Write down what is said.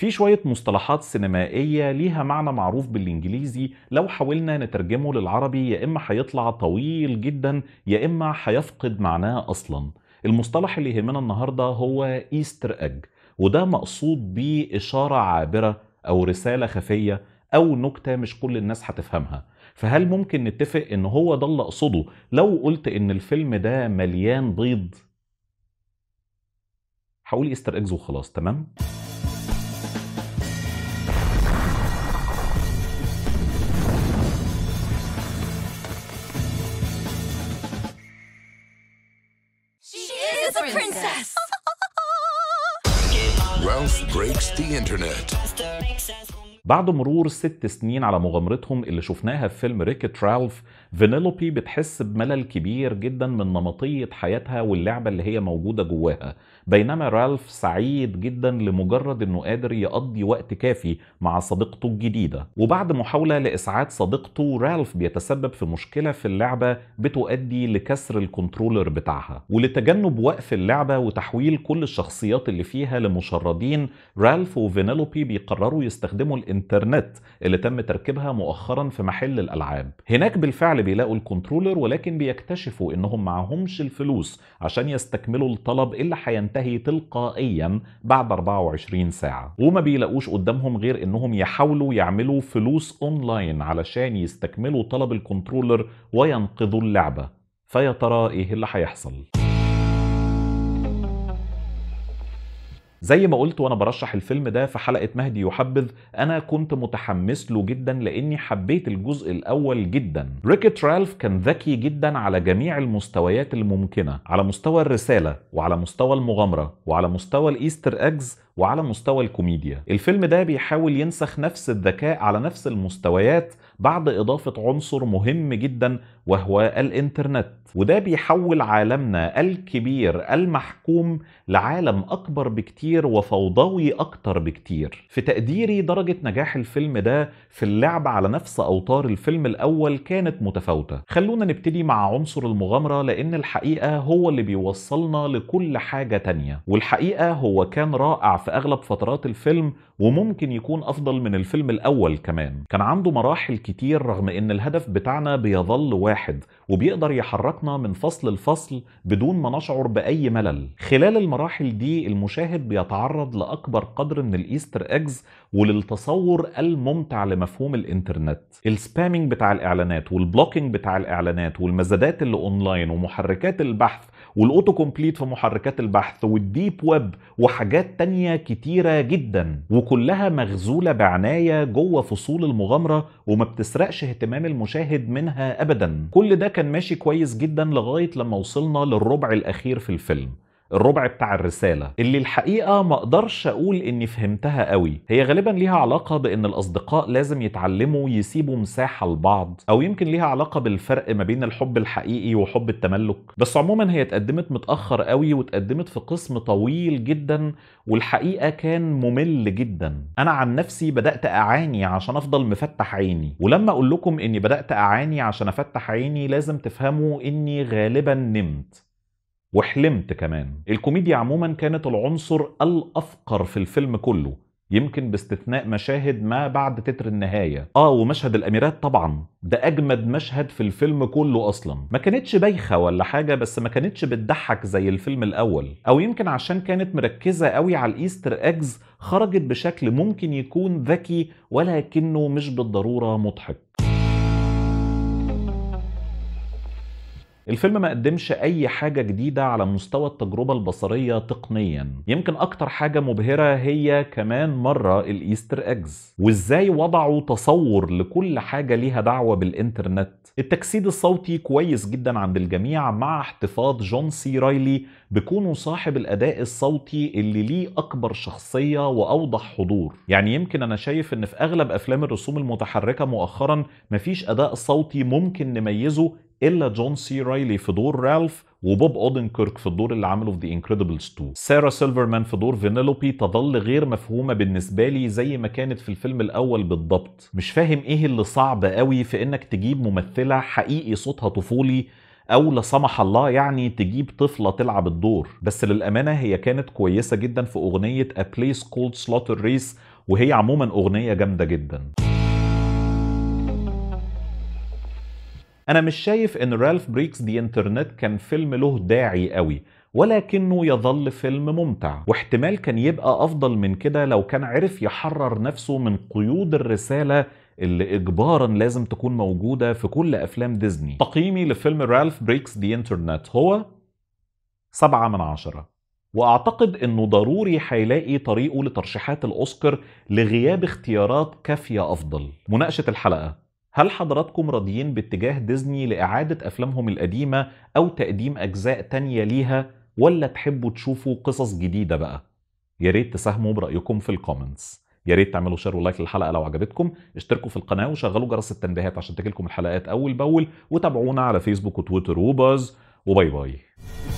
في شوية مصطلحات سينمائية ليها معنى معروف بالإنجليزي لو حاولنا نترجمه للعربي يا إما هيطلع طويل جدا يا إما هيفقد معناه أصلا المصطلح اللي يهمنا النهاردة هو إيستر أج وده مقصود بيه إشارة عابرة أو رسالة خفية أو نكتة مش كل الناس هتفهمها فهل ممكن نتفق إن هو ده اللي أقصده لو قلت إن الفيلم ده مليان بيض؟ هقول إيستر إجز وخلاص تمام؟ breaks the internet. بعد مرور ست سنين على مغامرتهم اللي شفناها في فيلم ريكت رالف فينيلوبي بتحس بملل كبير جدا من نمطية حياتها واللعبة اللي هي موجودة جواها بينما رالف سعيد جدا لمجرد انه قادر يقضي وقت كافي مع صديقته الجديدة وبعد محاولة لإسعاد صديقته رالف بيتسبب في مشكلة في اللعبة بتؤدي لكسر الكنترولر بتاعها ولتجنب وقف اللعبة وتحويل كل الشخصيات اللي فيها لمشردين رالف وفينيلوبي بيقرروا يستخدموا الانترنت اللي تم تركيبها مؤخرا في محل الألعاب هناك بالفعل بالفعل بيلاقوا الكنترولر ولكن بيكتشفوا انهم معهمش الفلوس عشان يستكملوا الطلب اللي هينتهي تلقائيا بعد 24 ساعه وما بيلاقوش قدامهم غير انهم يحاولوا يعملوا فلوس اونلاين علشان يستكملوا طلب الكنترولر وينقذوا اللعبه فيا ترى ايه اللي هيحصل زي ما قلت وانا برشح الفيلم ده في حلقه مهدي يحبذ انا كنت متحمس له جدا لاني حبيت الجزء الاول جدا ريكيت رالف كان ذكي جدا على جميع المستويات الممكنه على مستوى الرساله وعلى مستوى المغامره وعلى مستوى الايستر اجز وعلى مستوى الكوميديا الفيلم ده بيحاول ينسخ نفس الذكاء على نفس المستويات بعد إضافة عنصر مهم جدا وهو الإنترنت وده بيحول عالمنا الكبير المحكوم لعالم أكبر بكتير وفوضوي أكتر بكتير في تقديري درجة نجاح الفيلم ده في اللعب على نفس أوتار الفيلم الأول كانت متفاوتة خلونا نبتدي مع عنصر المغامرة لأن الحقيقة هو اللي بيوصلنا لكل حاجة تانية والحقيقة هو كان رائع في في اغلب فترات الفيلم وممكن يكون افضل من الفيلم الاول كمان كان عنده مراحل كتير رغم ان الهدف بتاعنا بيظل واحد وبيقدر يحركنا من فصل لفصل بدون ما نشعر باي ملل خلال المراحل دي المشاهد بيتعرض لاكبر قدر من الايستر ايجز وللتصور الممتع لمفهوم الانترنت السبامينج بتاع الاعلانات والبلوكينج بتاع الاعلانات والمزادات اللي اونلاين ومحركات البحث والاوتو كومبليت في محركات البحث والديب ويب وحاجات تانية كتيرة جدا وكلها مغزولة بعناية جوه فصول المغامرة وما بتسرقش اهتمام المشاهد منها ابدا كل ده كان ماشي كويس جدا لغاية لما وصلنا للربع الاخير في الفيلم الربع بتاع الرسالة اللي الحقيقة ما اقدرش اقول اني فهمتها قوي هي غالبا ليها علاقة بان الاصدقاء لازم يتعلموا يسيبوا مساحة لبعض او يمكن ليها علاقة بالفرق ما بين الحب الحقيقي وحب التملك بس عموما هي اتقدمت متأخر قوي واتقدمت في قسم طويل جدا والحقيقة كان ممل جدا انا عن نفسي بدأت اعاني عشان افضل مفتح عيني ولما اقول لكم اني بدأت اعاني عشان افتح عيني لازم تفهموا اني غالبا نمت وحلمت كمان الكوميديا عموما كانت العنصر الأفقر في الفيلم كله يمكن باستثناء مشاهد ما بعد تتر النهاية آه ومشهد الأميرات طبعا ده أجمد مشهد في الفيلم كله أصلا ما كانتش بايخة ولا حاجة بس ما كانتش بتضحك زي الفيلم الأول أو يمكن عشان كانت مركزة قوي على الإيستر أجز خرجت بشكل ممكن يكون ذكي ولكنه مش بالضرورة مضحك الفيلم ما قدمش اي حاجه جديده على مستوى التجربه البصريه تقنيا يمكن اكتر حاجه مبهره هي كمان مره الايستر اجز وازاي وضعوا تصور لكل حاجه ليها دعوه بالانترنت التجسيد الصوتي كويس جدا عند الجميع مع احتفاظ جون سي رايلي بكونه صاحب الاداء الصوتي اللي ليه اكبر شخصيه واوضح حضور يعني يمكن انا شايف ان في اغلب افلام الرسوم المتحركه مؤخرا مفيش اداء صوتي ممكن نميزه الا جون سي رايلي في دور رالف وبوب اودنكيرك في الدور اللي عمله في ذا انكريدبلز 2 سارة سيلفرمان في دور فينيلوبي تظل غير مفهومه بالنسبه لي زي ما كانت في الفيلم الاول بالضبط مش فاهم ايه اللي صعب قوي في انك تجيب ممثله حقيقي صوتها طفولي او لا سمح الله يعني تجيب طفله تلعب الدور بس للامانه هي كانت كويسه جدا في اغنيه A Place Called Slaughter Race وهي عموما اغنيه جامده جدا انا مش شايف ان رالف بريكس دي انترنت كان فيلم له داعي قوي ولكنه يظل فيلم ممتع واحتمال كان يبقى افضل من كده لو كان عرف يحرر نفسه من قيود الرساله اللي اجبارا لازم تكون موجوده في كل افلام ديزني تقييمي لفيلم رالف بريكس دي انترنت هو سبعة من عشرة واعتقد انه ضروري هيلاقي طريقه لترشيحات الاوسكار لغياب اختيارات كافيه افضل مناقشه الحلقه هل حضراتكم راضيين باتجاه ديزني لإعادة أفلامهم القديمة أو تقديم أجزاء تانية ليها ولا تحبوا تشوفوا قصص جديدة بقى؟ يا ريت تساهموا برأيكم في الكومنتس يا ريت تعملوا شير ولايك للحلقه لو عجبتكم اشتركوا في القناه وشغلوا جرس التنبيهات عشان تجيلكم الحلقات اول باول وتابعونا على فيسبوك وتويتر وباز وباي باي